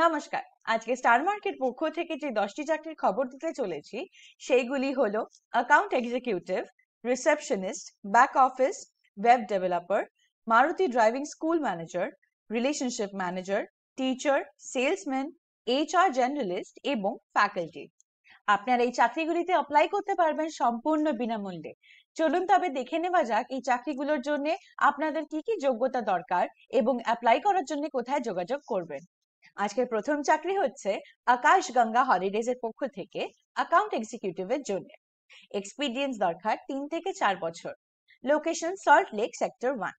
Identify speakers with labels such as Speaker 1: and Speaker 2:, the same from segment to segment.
Speaker 1: নমস্কার আজকে star market পক্ষ থেকে যে দশটি চাকরির খবর দিতে চলেছি সেইগুলি হলো account executive receptionist back office web developer Maruti driving school manager relationship manager teacher salesman H R journalist এবং ফ্যাকাল্টি আপনার এই চাকরিগুলিতে অ্যাপ্লাই করতে পারবেন সম্পূর্ণ বিনামূল্যে চলুন তবে দেখে নেওয়া যাক এই চাকরিগুলোর জন্য আপনাদের কি কি যোগ্যতা দরকার এবং অ্যাপ্লাই করার জন্য কোথায় যোগাযোগ করবেন আজকের প্রথম চাকরি হচ্ছে আকাশ গঙ্গা হলিডেজ এর পক্ষ থেকে অ্যাকাউন্ট এক্সিকিউটিভের জন্য এক্সপিরিয়েন্স দরকার তিন থেকে চার বছর location Salt Lake sector one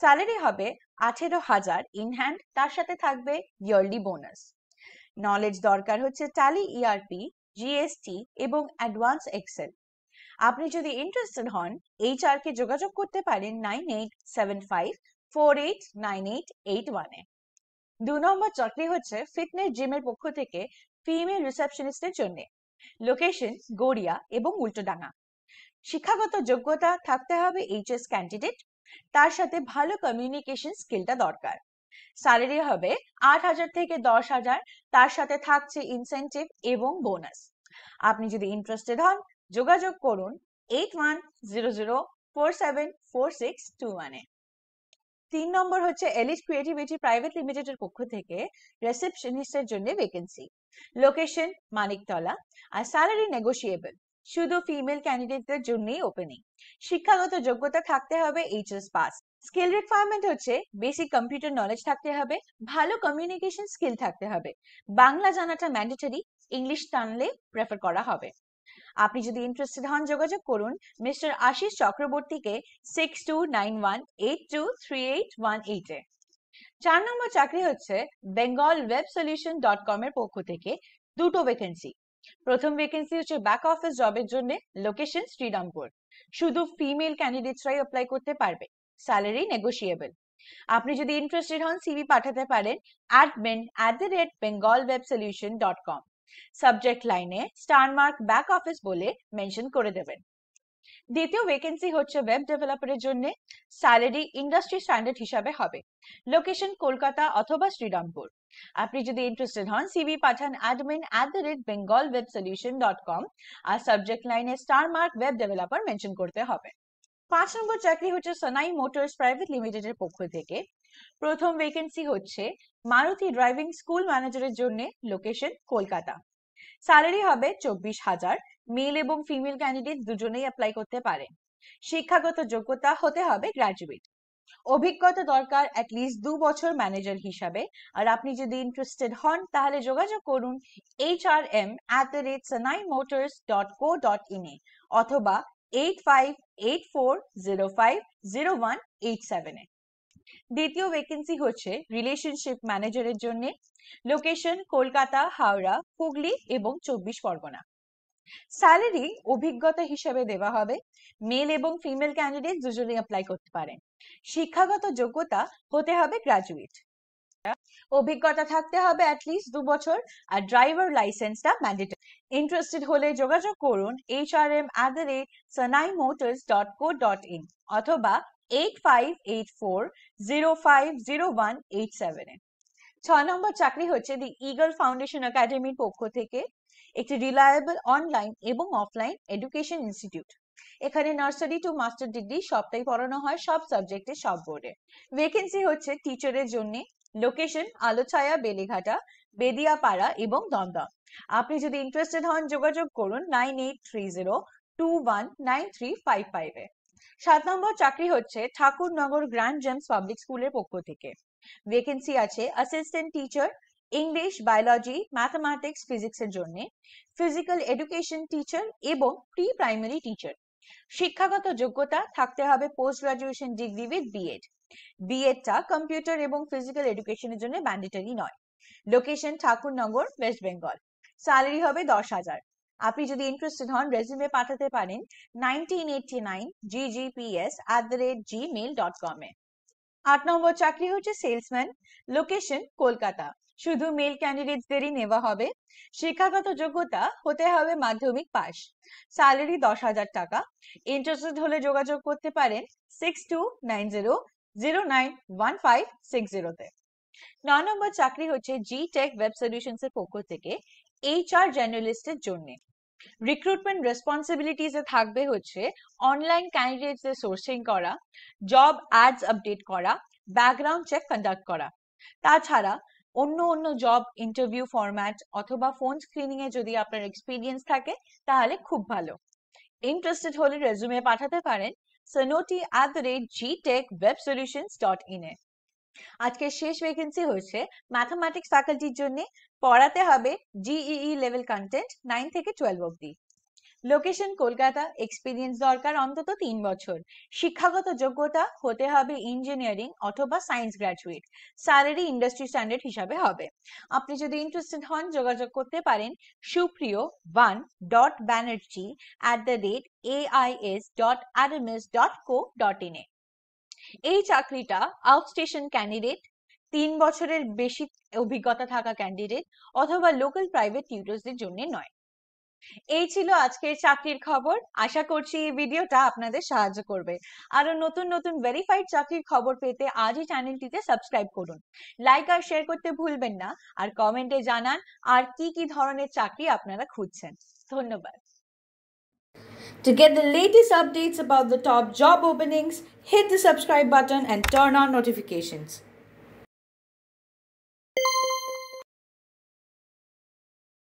Speaker 1: salary হবে আঠেরো হাজার ইন হ্যান্ড তার সাথে থাকবে ইয়ারলি বোনাস নলেজ দরকার হচ্ছে ট্যালি ইআরপি জিএসটি এবং অ্যাডভান্স এক্সেল আপনি যদি ইন্টারেস্টেড হন আর কে যোগাযোগ করতে পারেন nine eight seven five four eight nine eight eight ওয়ানে দু নম্বর চাকরি হচ্ছে ফিটনেস জিমের পক্ষ থেকে ফিমেল রিসেপশনিস্টের জন্য লোকেশন গড়িয়া এবং উল্টোডাঙ্গা শিক্ষাগত যোগ্যতা থাকতে হবে এইচএস ক্যান্ডিডেট তার সাথে ভালো কমিউনিকেশন স্কিলটা দরকার স্যালারি হবে আট হাজার থেকে দশ হাজার তার সাথে থাকছে ইনসেন্টিভ এবং বোনাস আপনি যদি ইন্টারেস্টেড হন যোগাযোগ করুন eight one zero zero four seven four six two ওয়ানে তিন নম্বর হচ্ছে এলিট ক্রিয়েটিভিটি প্রাইভেট লিমিটেড এর পক্ষ থেকে রিসেপশনিস্ট এর জন্য ভ্যাকেন্সি লোকেশন মানিকতলা আর স্যালারি নেগোশিয়েবল শুধু ফিমেল ক্যান্ডিডেটদের জন্যই ওপেনিং শিক্ষাগত যোগ্যতা থাকতে হবে এইচএস পাস স্কিল রিকোয়ারমেন্ট হচ্ছে বেসিক কম্পিউটার নলেজ থাকতে হবে ভালো কমিউনিকেশন স্কিল থাকতে হবে বাংলা জানাটা ম্যান্ডেটরি ইংলিশ টানলে প্রেফার করা হবে আপনি যদি ইন্টারেস্টেড হন যোগাযোগ করুন মিস্টার আশিস চক্রবর্তীকে six two nine one eight two three eight one এইটে চার নম্বর চাকরি হচ্ছে Bengal web solution dot com এর পক্ষ থেকে দুটো ভ্যাকেন্সি প্রথম ভ্যাকেন্সি হচ্ছে ব্যাক অফিস জবের জন্য লোকেশন শ্রীরামপুর শুধু ফিমেল ক্যান্ডিডেটসরাই অ্যাপ্লাই করতে পারবে স্যালারি নেগোশিয়েবল আপনি যদি ইন্টারেস্টেড হন সিভি পাঠাতে পারেন admin at the rate Bengal web solution dot com subject লাইনে স্টার মার্ক ব্যাক অফিস বলে মেনশন করে দেবেন দ্বিতীয় ভ্যাকেন্সি হচ্ছে ওয়েব ডেভেলপারের জন্য স্যালারি ইন্ডাস্ট্রি স্ট্যান্ডার্ড হিসাবে হবে লোকেশন কলকাতা অথবা শ্রীরামপুর আপনি যদি ইন্টারেস্টেড হন সিবি পাঠান admin at the rate Bengal web solution dot com আর সাবজেক্ট লাইনে star mark web developer mention করতে হবে পাঁচ নম্বর চাকরি হচ্ছে সনাই মোটরস প্রাইভেট লিমিটেডের পক্ষ থেকে প্রথম ভ্যাকেন্সি হচ্ছে মারুতি ড্রাইভিং স্কুল ম্যানেজারের জন্য লোকেশন কলকাতা স্যালারি হবে চব্বিশ হাজার মেল এবং ফিমেল ক্যান্ডিডেট দুজনেই অ্যাপ্লাই করতে পারে শিক্ষাগত যোগ্যতা হতে হবে গ্র্যাজুয়েট অভিজ্ঞতা দরকার অ্যাটলিস্ট দু বছর ম্যানেজার হিসাবে আর আপনি যদি ইন্টারেস্টেড হন তাহলে যোগাযোগ করুন H R M at the rate Sanai motors dot co dot in এ অথবা eight five eight four zero five zero one eight seven এ দ্বিতীয় ভ্যাকেন্সি হচ্ছে রিলেশনশিপ ম্যানেজারের জন্য লোকেশন কলকাতা হাওড়া হুগলি এবং চব্বিশ পরগনা স্যালারি অভিজ্ঞতা হিসেবে দেওয়া হবে মেল এবং ফিমেল ক্যান্ডিডেট দুজনে অ্যাপ্লাই করতে পারেন শিক্ষাগত যোগ্যতা হতে হবে গ্রাজুয়েট অভিজ্ঞতা থাকতে হবে অ্যাটলিস্ট দু বছর আর ড্রাইভার লাইসেন্সটা ম্যান্ডেটরি ইন্টারেস্টেড হলে যোগাযোগ করুন H R M at the rate Sanai motors dot co dot in অথবা eight five eight four zero five zero one eight সেভেনে ছ নম্বর চাকরি হচ্ছে দি ইগল ফাউন্ডেশন একাডেমির পক্ষ থেকে একটি রিলায়েবল অনলাইন এবং অফলাইন এডুকেশন ইনস্টিটিউট এখানে নার্সারি টু মাস্টার ডিগ্রি সবটাই পড়ানো হয় সব সাবজেক্টে সব বোর্ডে ভ্যাকেন্সি হচ্ছে টিচারের জন্য লোকেশন আলোছায়া বেলেঘাটা বেদিয়াপাড়া এবং দমদম আপনি যদি ইন্টারেস্টেড হন যোগাযোগ করুন nine eight three zero two one nine three five five এ সাত নম্বর চাকরি হচ্ছে ঠাকুরনগর গ্র্যান্ড জেমস পাবলিক স্কুলের পক্ষ থেকে ভ্যাকেন্সি আছে assistant teacher English biology mathematics physics এর জন্য ফিজিক্যাল এডুকেশন টিচার এবং প্রি প্রাইমারি টিচার শিক্ষাগত যোগ্যতা থাকতে হবে post graduation degree with B Ed বিএডটা কম্পিউটার এবং ফিজিক্যাল এডুকেশনের জন্য ম্যান্ডেটরি নয় location Thakurnagar West Bengal salary হবে দশ হাজার আপনি যদি ইন্টারেস্টেড হন রেজিউমে পাঠাতে পারেন নাইনটিন এ আট নম্বর চাকরি হচ্ছে সেলসম্যান লোকেশন কলকাতা শুধু মেল ক্যান্ডিডেটদেরই নেওয়া হবে শিক্ষাগত যোগ্যতা হতে হবে মাধ্যমিক পাস স্যালারি দশ হাজার টাকা ইন্টারেস্টেড হলে যোগাযোগ করতে পারেন six two nine zero zero nine one five six জিরোতে ন নম্বর চাকরি হচ্ছে জি টেক ওয়েব সলিউশনস এর পক্ষ থেকে এইচআর জার্নালিস্টের জন্য রিক্রুটমেন্ট রেসপন্সিবিলিটিসে থাকবে হচ্ছে অনলাইন ক্যান্ডিডেটসদের সোর্সিং করা জব অ্যাডস আপডেট করা ব্যাকগ্রাউন্ড চেক কন্ডাক্ট করা তাছাড়া অন্য অন্য জব ইন্টারভিউ ফরম্যাট অথবা ফোন স্ক্রিনিং এ যদি আপনার এক্সপিরিয়েন্স থাকে তাহলে খুব ভালো ইন্টারেস্টেড হলে রেজুমে পাঠাতে পারেন সনোটি at the rate G tech web solutions dot in এ আজকের শেষ ভ্যাকেন্সি হয়েছে ম্যাথামেটিক্স ফ্যাকাল্টির জন্য পড়াতে হবে জিইই লেভেল কন্টেন্ট নাইন থেকে টুয়েলভ অব্দি লোকেশন কলকাতা এক্সপিরিয়েন্স দরকার অন্তত তিন বছর শিক্ষাগত যোগ্যতা হতে হবে ইঞ্জিনিয়ারিং অথবা science graduate salary industry standard হিসাবে হবে আপনি যদি ইন্টারেস্টেড হন যোগাযোগ করতে পারেন Supriyo one dot Banerjee at the rate AIS dot RMS dot co dot in এ এই চাকরিটা আউটস্টেশন ক্যান্ডিডেট তিন বছরের বেশি অভিজ্ঞতা থাকা ক্যান্ডিডেট অথবা লোকাল প্রাইভেট টিউটার্সদের জন্য নয় এই ছিল আজকের চাকরির খবর আশা করছি এই ভিডিওটা আপনাদের সাহায্য করবে আরো নতুন নতুন ভেরিফাইড চাকরির খবর পেতে আজই চ্যানেলটিতে সাবস্ক্রাইব করুন লাইক আর শেয়ার করতে ভুলবেন না আর কমেন্টে জানান আর কি কি ধরনের চাকরি আপনারা খুঁজছেন ধন্যবাদ To get the latest updates about the top job openings, hit the subscribe button and turn on notifications.